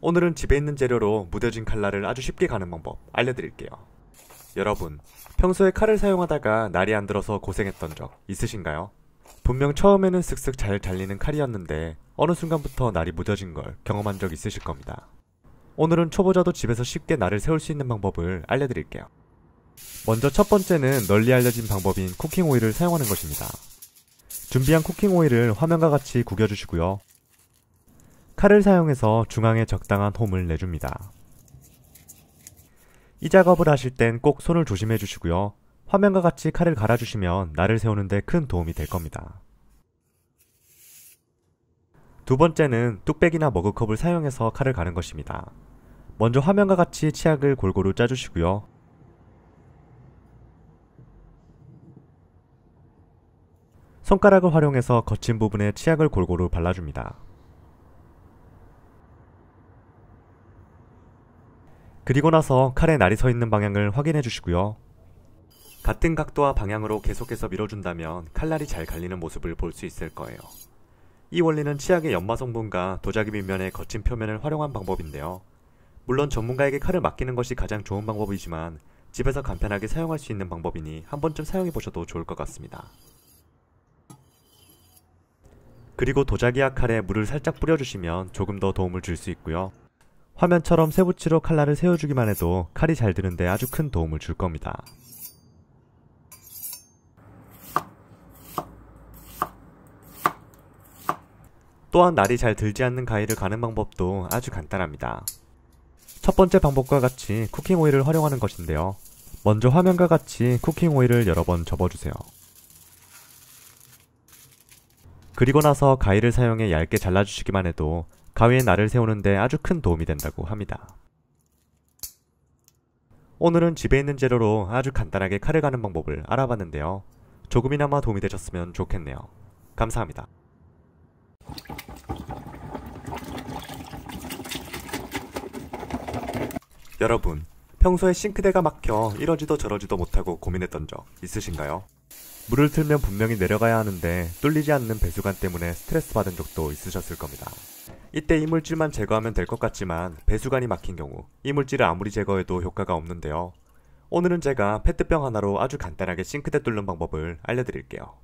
오늘은 집에 있는 재료로 무뎌진 칼날을 아주 쉽게 가는 방법 알려드릴게요. 여러분, 평소에 칼을 사용하다가 날이 안 들어서 고생했던 적 있으신가요? 분명 처음에는 슥슥 잘 잘리는 칼이었는데 어느 순간부터 날이 무뎌진 걸 경험한 적 있으실 겁니다. 오늘은 초보자도 집에서 쉽게 날을 세울 수 있는 방법을 알려드릴게요. 먼저 첫 번째는 널리 알려진 방법인 쿠킹 오일을 사용하는 것입니다. 준비한 쿠킹 오일을 화면과 같이 구겨주시고요. 칼을 사용해서 중앙에 적당한 홈을 내줍니다. 이 작업을 하실 땐 꼭 손을 조심해 주시고요. 화면과 같이 칼을 갈아주시면 날을 세우는데 큰 도움이 될 겁니다. 두 번째는 뚝배기나 머그컵을 사용해서 칼을 가는 것입니다. 먼저 화면과 같이 치약을 골고루 짜주시고요. 손가락을 활용해서 거친 부분에 치약을 골고루 발라줍니다. 그리고 나서 칼에 날이 서 있는 방향을 확인해 주시고요. 같은 각도와 방향으로 계속해서 밀어준다면 칼날이 잘 갈리는 모습을 볼 수 있을 거예요. 이 원리는 치약의 연마 성분과 도자기 밑면의 거친 표면을 활용한 방법인데요. 물론 전문가에게 칼을 맡기는 것이 가장 좋은 방법이지만 집에서 간편하게 사용할 수 있는 방법이니 한 번쯤 사용해 보셔도 좋을 것 같습니다. 그리고 도자기와 칼에 물을 살짝 뿌려주시면 조금 더 도움을 줄 수 있고요. 화면처럼 세부치로 칼날을 세워주기만 해도 칼이 잘 드는데 아주 큰 도움을 줄 겁니다. 또한 날이 잘 들지 않는 가위를 가는 방법도 아주 간단합니다. 첫 번째 방법과 같이 쿠킹 오일을 활용하는 것인데요. 먼저 화면과 같이 쿠킹 오일을 여러 번 접어주세요. 그리고 나서 가위를 사용해 얇게 잘라주시기만 해도 가위의 날을 세우는데 아주 큰 도움이 된다고 합니다. 오늘은 집에 있는 재료로 아주 간단하게 칼을 가는 방법을 알아봤는데요. 조금이나마 도움이 되셨으면 좋겠네요. 감사합니다. 여러분, 평소에 싱크대가 막혀 이러지도 저러지도 못하고 고민했던 적 있으신가요? 물을 틀면 분명히 내려가야 하는데 뚫리지 않는 배수관 때문에 스트레스 받은 적도 있으셨을 겁니다. 이때 이물질만 제거하면 될 것 같지만 배수관이 막힌 경우 이물질을 아무리 제거해도 효과가 없는데요. 오늘은 제가 페트병 하나로 아주 간단하게 싱크대 뚫는 방법을 알려드릴게요.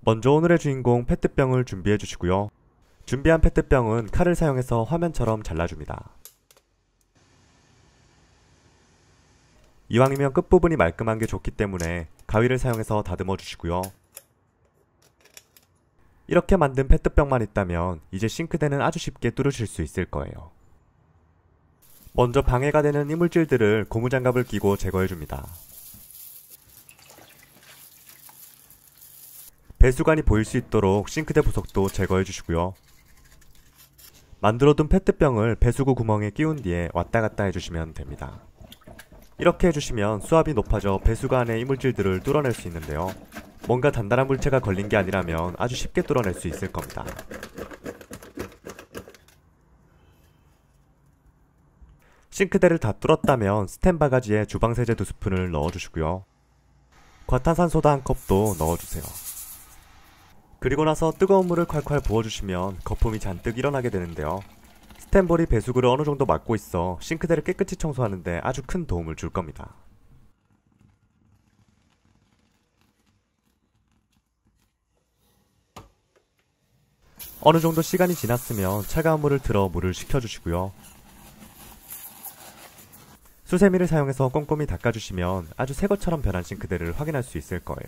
먼저 오늘의 주인공 페트병을 준비해 주시고요. 준비한 페트병은 칼을 사용해서 화면처럼 잘라줍니다. 이왕이면 끝부분이 말끔한 게 좋기 때문에 가위를 사용해서 다듬어 주시고요. 이렇게 만든 페트병만 있다면 이제 싱크대는 아주 쉽게 뚫으실 수 있을 거예요. 먼저 방해가 되는 이물질들을 고무장갑을 끼고 제거해줍니다. 배수관이 보일 수 있도록 싱크대 부속도 제거해주시고요. 만들어둔 페트병을 배수구 구멍에 끼운 뒤에 왔다갔다 해주시면 됩니다. 이렇게 해주시면 수압이 높아져 배수관의 이물질들을 뚫어낼 수 있는데요. 뭔가 단단한 물체가 걸린 게 아니라면 아주 쉽게 뚫어낼 수 있을 겁니다. 싱크대를 다 뚫었다면 스텐 바가지에 주방 세제 두 스푼을 넣어주시고요. 과탄산소다 한 컵도 넣어주세요. 그리고 나서 뜨거운 물을 콸콸 부어주시면 거품이 잔뜩 일어나게 되는데요. 스탠볼이 배수구를 어느 정도 막고 있어 싱크대를 깨끗이 청소하는데 아주 큰 도움을 줄 겁니다. 어느 정도 시간이 지났으면 차가운 물을 들어 물을 식혀주시고요. 수세미를 사용해서 꼼꼼히 닦아주시면 아주 새것처럼 변한 싱크대를 확인할 수 있을 거예요.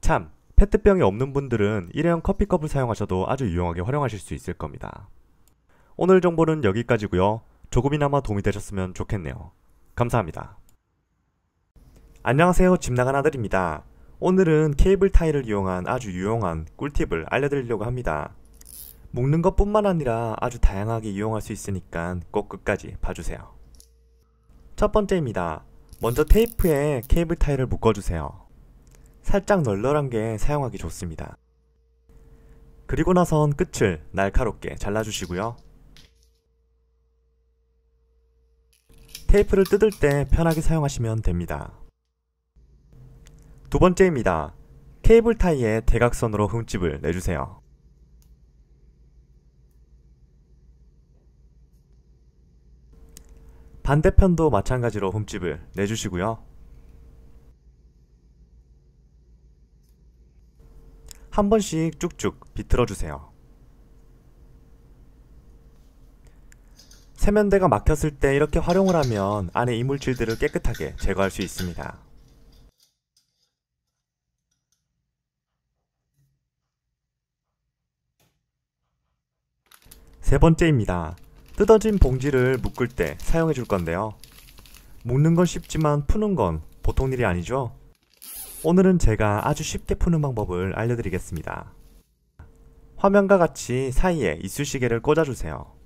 참! 페트병이 없는 분들은 일회용 커피컵을 사용하셔도 아주 유용하게 활용하실 수 있을 겁니다. 오늘 정보는 여기까지고요. 조금이나마 도움이 되셨으면 좋겠네요. 감사합니다. 안녕하세요. 집 나간 아들입니다. 오늘은 케이블 타이를 이용한 아주 유용한 꿀팁을 알려드리려고 합니다. 묶는 것 뿐만 아니라 아주 다양하게 이용할 수 있으니까 꼭 끝까지 봐주세요. 첫 번째입니다. 먼저 테이프에 케이블 타이를 묶어주세요. 살짝 널널한 게 사용하기 좋습니다. 그리고 나선 끝을 날카롭게 잘라주시고요. 테이프를 뜯을 때 편하게 사용하시면 됩니다. 두 번째입니다. 케이블 타이에 대각선으로 흠집을 내주세요. 반대편도 마찬가지로 흠집을 내주시고요. 한 번씩 쭉쭉 비틀어주세요. 세면대가 막혔을 때 이렇게 활용을 하면 안에 이물질들을 깨끗하게 제거할 수 있습니다. 세 번째입니다. 뜯어진 봉지를 묶을 때 사용해 줄 건데요. 묶는 건 쉽지만 푸는 건 보통 일이 아니죠? 오늘은 제가 아주 쉽게 푸는 방법을 알려드리겠습니다. 화면과 같이 사이에 이쑤시개를 꽂아주세요.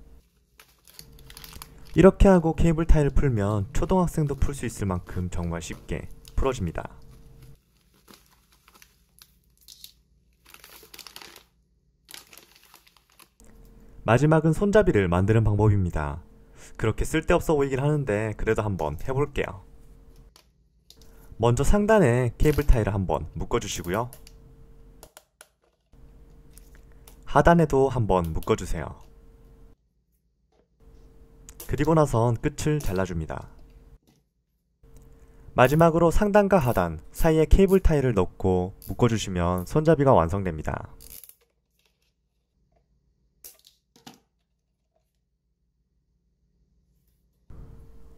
이렇게 하고 케이블 타일을 풀면 초등학생도 풀 수 있을 만큼 정말 쉽게 풀어집니다. 마지막은 손잡이를 만드는 방법입니다. 그렇게 쓸데없어 보이긴 하는데 그래도 한번 해볼게요. 먼저 상단에 케이블 타일을 한번 묶어주시고요. 하단에도 한번 묶어주세요. 그리고 나선 끝을 잘라줍니다. 마지막으로 상단과 하단 사이에 케이블 타이를 넣고 묶어주시면 손잡이가 완성됩니다.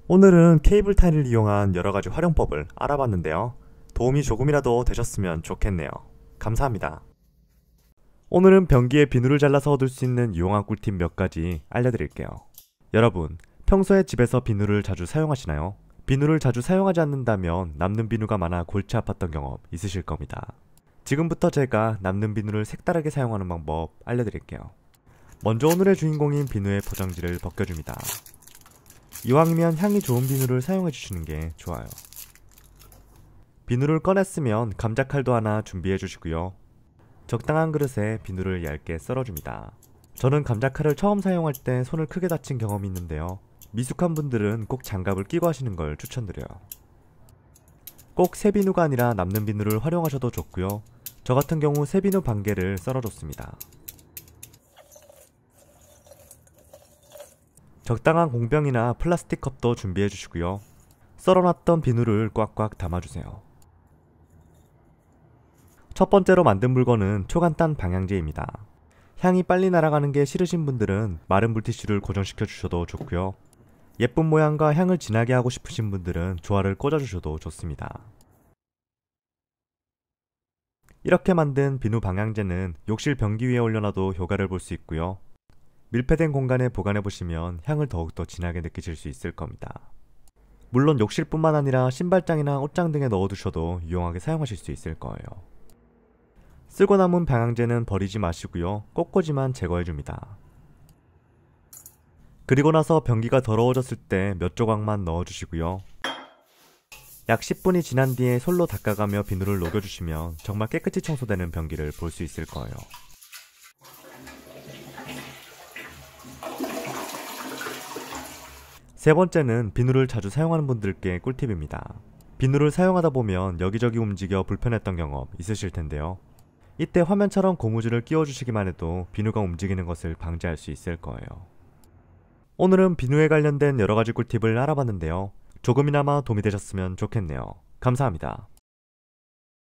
오늘은 케이블 타이를 이용한 여러가지 활용법을 알아봤는데요. 도움이 조금이라도 되셨으면 좋겠네요. 감사합니다. 오늘은 변기에 비누를 잘라서 얻을 수 있는 유용한 꿀팁 몇 가지 알려드릴게요. 여러분, 평소에 집에서 비누를 자주 사용하시나요? 비누를 자주 사용하지 않는다면 남는 비누가 많아 골치 아팠던 경험 있으실 겁니다. 지금부터 제가 남는 비누를 색다르게 사용하는 방법 알려드릴게요. 먼저 오늘의 주인공인 비누의 포장지를 벗겨줍니다. 이왕이면 향이 좋은 비누를 사용해주시는 게 좋아요. 비누를 꺼냈으면 감자칼도 하나 준비해주시고요. 적당한 그릇에 비누를 얇게 썰어줍니다. 저는 감자칼을 처음 사용할 때 손을 크게 다친 경험이 있는데요. 미숙한 분들은 꼭 장갑을 끼고 하시는 걸 추천드려요. 꼭 새 비누가 아니라 남는 비누를 활용하셔도 좋고요. 저 같은 경우 새 비누 반 개를 썰어줬습니다. 적당한 공병이나 플라스틱 컵도 준비해 주시고요. 썰어놨던 비누를 꽉꽉 담아주세요. 첫 번째로 만든 물건은 초간단 방향제입니다. 향이 빨리 날아가는 게 싫으신 분들은 마른 물티슈를 고정시켜 주셔도 좋고요. 예쁜 모양과 향을 진하게 하고 싶으신 분들은 조화를 꽂아주셔도 좋습니다. 이렇게 만든 비누 방향제는 욕실 변기 위에 올려놔도 효과를 볼 수 있고요. 밀폐된 공간에 보관해 보시면 향을 더욱더 진하게 느끼실 수 있을 겁니다. 물론 욕실뿐만 아니라 신발장이나 옷장 등에 넣어두셔도 유용하게 사용하실 수 있을 거예요. 쓰고 남은 방향제는 버리지 마시고요. 꺾어지만 제거해줍니다. 그리고 나서 변기가 더러워졌을 때 몇 조각만 넣어주시고요. 약 10분이 지난 뒤에 솔로 닦아가며 비누를 녹여주시면 정말 깨끗이 청소되는 변기를 볼 수 있을 거예요. 세 번째는 비누를 자주 사용하는 분들께 꿀팁입니다. 비누를 사용하다 보면 여기저기 움직여 불편했던 경험 있으실 텐데요. 이때 화면처럼 고무줄을 끼워주시기만 해도 비누가 움직이는 것을 방지할 수 있을 거예요. 오늘은 비누에 관련된 여러가지 꿀팁을 알아봤는데요. 조금이나마 도움이 되셨으면 좋겠네요. 감사합니다.